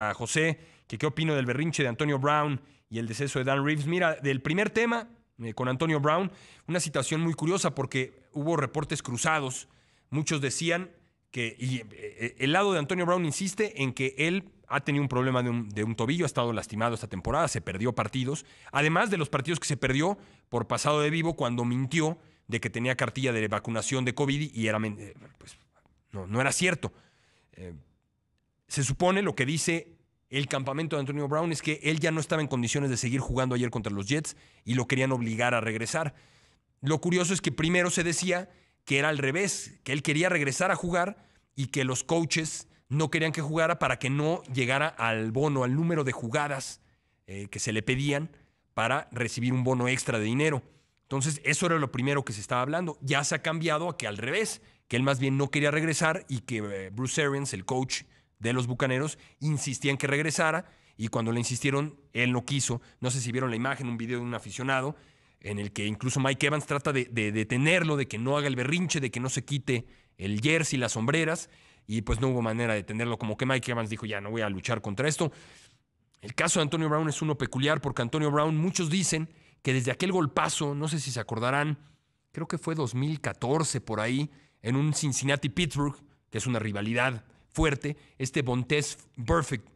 a José, que qué opino del berrinche de Antonio Brown y el deceso de Dan Reeves. Mira, del primer tema eh, con Antonio Brown, una situación muy curiosa porque hubo reportes cruzados. Muchos decían que, y eh, eh, el lado de Antonio Brown insiste en que él ha tenido un problema de un, tobillo, ha estado lastimado esta temporada, se perdió partidos, además de los partidos que se perdió por pasado de vivo cuando mintió de que tenía cartilla de vacunación de COVID y era, pues, no, no era cierto se supone lo que dice el campamento de Antonio Brown es que él ya no estaba en condiciones de seguir jugando ayer contra los Jets y lo querían obligar a regresar. Lo curioso es que primero se decía que era al revés, que él quería regresar a jugar y que los coaches no querían que jugara para que no llegara al bono, al número de jugadas eh, que se le pedían para recibir un bono extra de dinero. Entonces, eso era lo primero que se estaba hablando. Ya se ha cambiado a que al revés, que él más bien no quería regresar y que eh, Bruce Arians, el coach, de los Bucaneros insistían que regresara y cuando le insistieron, él no quiso. No sé si vieron la imagen, un video de un aficionado en el que incluso Mike Evans trata de, de detenerlo, de que no haga el berrinche, de que no se quite el jersey, las sombreras, y pues no hubo manera de detenerlo, como que Mike Evans dijo, ya no voy a luchar contra esto. El caso de Antonio Brown es uno peculiar porque Antonio Brown, muchos dicen que desde aquel golpazo, no sé si se acordarán, creo que fue 2014 por ahí, en un Cincinnati-Pittsburgh, que es una rivalidad fuerte, este Bontes Perfect,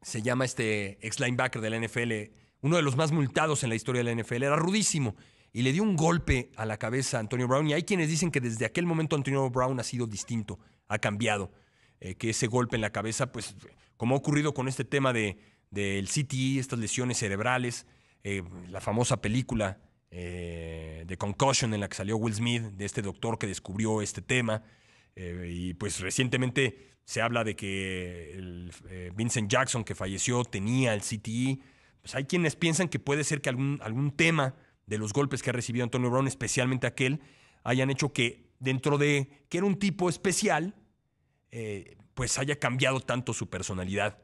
se llama este ex linebacker de la NFL, uno de los más multados en la historia de la NFL, era rudísimo y le dio un golpe a la cabeza a Antonio Brown. Y hay quienes dicen que desde aquel momento Antonio Brown ha sido distinto, ha cambiado, eh, que ese golpe en la cabeza, pues como ha ocurrido con este tema del de, city estas lesiones cerebrales, eh, la famosa película eh, de Concussion en la que salió Will Smith, de este doctor que descubrió este tema. Eh, y pues recientemente se habla de que eh, Vincent Jackson, que falleció, tenía el CTE. Pues, hay quienes piensan que puede ser que algún, tema de los golpes que ha recibido Antonio Brown, especialmente aquel, hayan hecho que dentro de que era un tipo especial, eh, pues haya cambiado tanto su personalidad.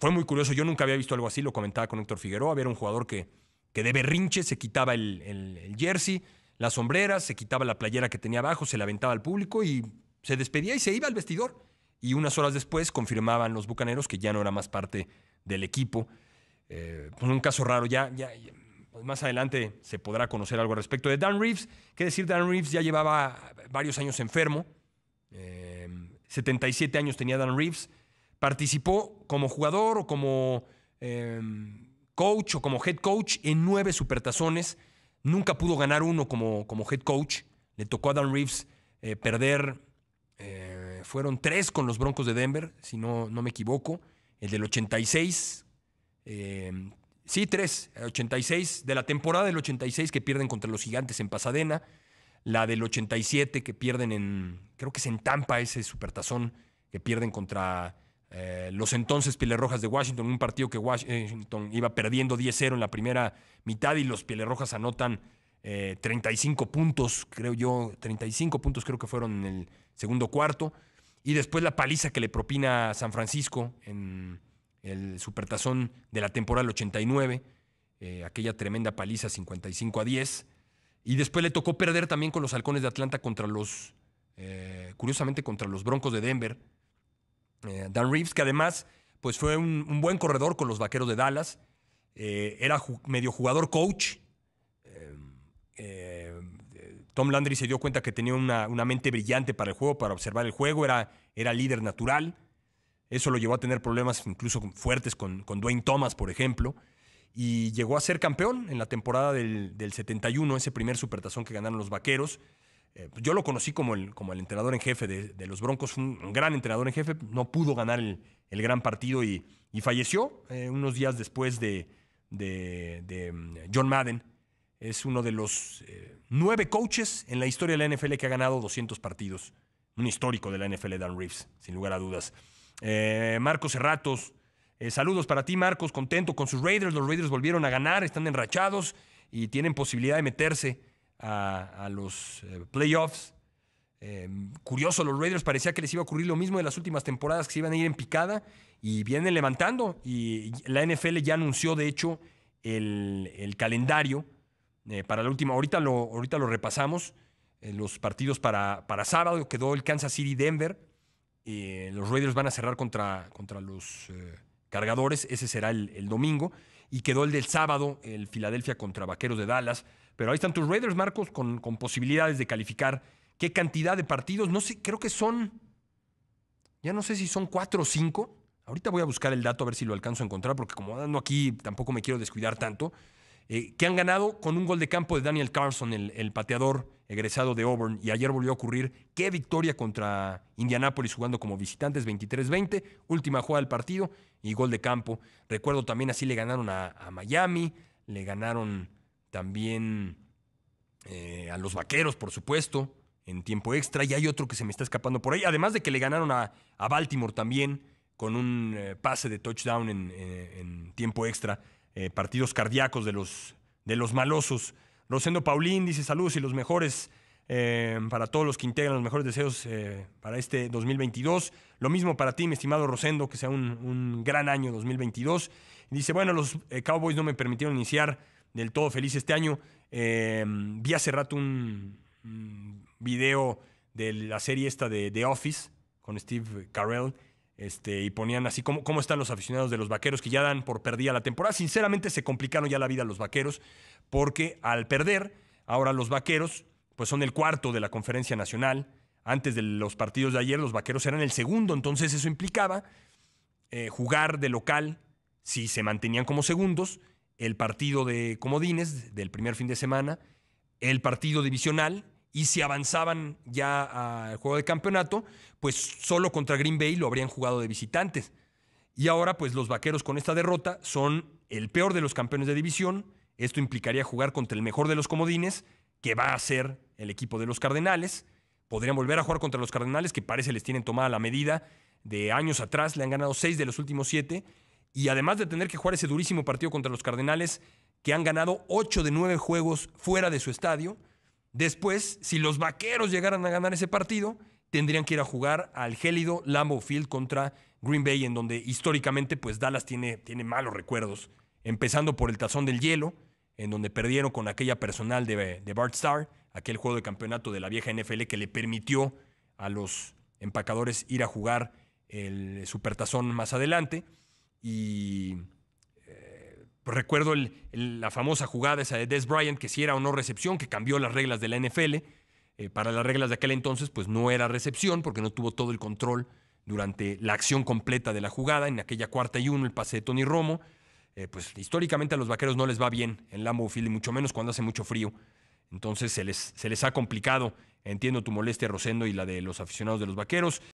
fue muy curioso, yo nunca había visto algo así, lo comentaba con Héctor Figueroa, había un jugador que, que de berrinche se quitaba el jersey, la sombrera, se quitaba la playera que tenía abajo, se la aventaba al público y se despedía y se iba al vestidor. Y unas horas después confirmaban los bucaneros que ya no era más parte del equipo. Eh, pues, un caso raro, ya, pues, más adelante se podrá conocer algo al respecto de Dan Reeves. ¿Qué decir? Dan Reeves ya llevaba varios años enfermo. 77 eh, años tenía Dan Reeves. Participó como jugador o como eh, coach o como head coach en nueve supertazones Nunca pudo ganar uno como, como head coach. Le tocó a Dan Reeves eh, perder, eh, fueron tres con los Broncos de Denver, si no, no me equivoco. El del 86, eh, sí, tres, 86, de la temporada del 86 que pierden contra los Gigantes en Pasadena, la del 87 que pierden en, creo que es en Tampa ese supertazón que pierden contra eh, los entonces Pieles Rojas de Washington, un partido que Washington iba perdiendo 10-0 en la primera mitad y los Pieles Rojas anotan 35 eh, puntos, creo yo, 35 puntos creo que fueron en el segundo cuarto. Y después la paliza que le propina San Francisco en el Supertazón de la temporada 89, eh, aquella tremenda paliza 55 a 10. Y después le tocó perder también con los Halcones de Atlanta contra los, curiosamente contra los Broncos de Denver, eh, Dan Reeves, que además pues fue un, buen corredor con los Vaqueros de Dallas, eh, era medio jugador coach. Eh, Tom Landry se dio cuenta que tenía una, mente brillante para el juego, para observar el juego, era, era líder natural. Eso lo llevó a tener problemas incluso fuertes con, Dwayne Thomas, por ejemplo y llegó a ser campeón en la temporada del, del, 71, ese primer supertazón que ganaron los Vaqueros. Eh, yo lo conocí como el, entrenador en jefe de, los Broncos, un, gran entrenador en jefe, no pudo ganar el, gran partido y, falleció eh, unos días después de, mm, John Madden. Es uno de los eh, nueve coaches en la historia de la NFL que ha ganado 200 partidos. Un histórico de la NFL, Dan Reeves, sin lugar a dudas. Marcos Serratos, saludos para ti, Marcos. Contento con sus Raiders. Los Raiders volvieron a ganar, están enrachados y tienen posibilidad de meterse a, los eh, playoffs. Eh, curioso, los Raiders parecía que les iba a ocurrir lo mismo de las últimas temporadas, que se iban a ir en picada y vienen levantando. Y la NFL ya anunció, de hecho, el, calendario eh, para la última. Ahorita lo, ahorita lo repasamos. los partidos para, sábado quedó el Kansas City-Denver. los Raiders van a cerrar contra, contra los cargadores. Ese será el, el domingo. Y quedó el del sábado, el Filadelfia contra Vaqueros de Dallas. Pero ahí están tus Raiders, Marcos, con, posibilidades de calificar. ¿Qué cantidad de partidos? No sé, creo que son. Ya no sé si son cuatro o cinco. Ahorita voy a buscar el dato a ver si lo alcanzo a encontrar, porque como ando aquí tampoco me quiero descuidar tanto. Eh, que han ganado con un gol de campo de Daniel Carson, el, pateador egresado de Auburn, y ayer volvió a ocurrir. Qué victoria contra Indianápolis jugando como visitantes, 23-20, última jugada del partido y gol de campo. Recuerdo también así le ganaron a Miami, le ganaron también eh, a los Vaqueros, por supuesto, en tiempo extra. Y hay otro que se me está escapando por ahí. Además de que le ganaron a, Baltimore también con un eh, pase de touchdown en, eh, tiempo extra. partidos cardíacos de los, de los malosos. Rosendo Paulín dice saludos y los mejores para todos los que integran los mejores deseos para este 2022. Lo mismo para ti, mi estimado Rosendo, que sea un gran año 2022. Dice, bueno, los Cowboys no me permitieron iniciar del todo feliz este año. Em, vi hace rato un, video de la serie esta de The Office con Steve Carell. Este, y ponían así cómo, están los aficionados de los vaqueros que ya dan por perdida la temporada. Sinceramente se complicaron ya la vida los vaqueros porque al perder, ahora los vaqueros pues son el cuarto de la conferencia nacional. Antes de los partidos de ayer los vaqueros eran el segundo, entonces eso implicaba eh, jugar de local si se mantenían como segundos el partido de comodines del primer fin de semana, el partido divisional y si avanzaban ya al juego de campeonato, pues solo contra Green Bay lo habrían jugado de visitantes. Y ahora pues los Vaqueros con esta derrota son el peor de los campeones de división. Esto implicaría jugar contra el mejor de los comodines, que va a ser el equipo de los Cardenales. Podrían volver a jugar contra los Cardenales, que parece les tienen tomada la medida. De años atrás le han ganado seis de los últimos siete y además de tener que jugar ese durísimo partido contra los Cardenales, que han ganado 8 de 9 juegos fuera de su estadio, después, si los Vaqueros llegaran a ganar ese partido, tendrían que ir a jugar al gélido Lambeau Field contra Green Bay, en donde históricamente pues Dallas tiene, tiene malos recuerdos, empezando por el tazón del hielo, en donde perdieron con aquella personal de, de Bart Starr, aquel juego de campeonato de la vieja NFL que le permitió a los empacadores ir a jugar el Supertazón más adelante y eh, pues, recuerdo la famosa jugada esa de Des Bryant, que si era o no recepción, que cambió las reglas de la NFL. Eh, para las reglas de aquel entonces, pues no era recepción porque no tuvo todo el control durante la acción completa de la jugada, en aquella cuarta y uno, el pase de Tony Romo. Eh, pues históricamente a los vaqueros no les va bien en Lambo Field, y mucho menos cuando hace mucho frío. Entonces se les, se les ha complicado. Entiendo tu molestia, Rosendo, y la de los aficionados de los vaqueros.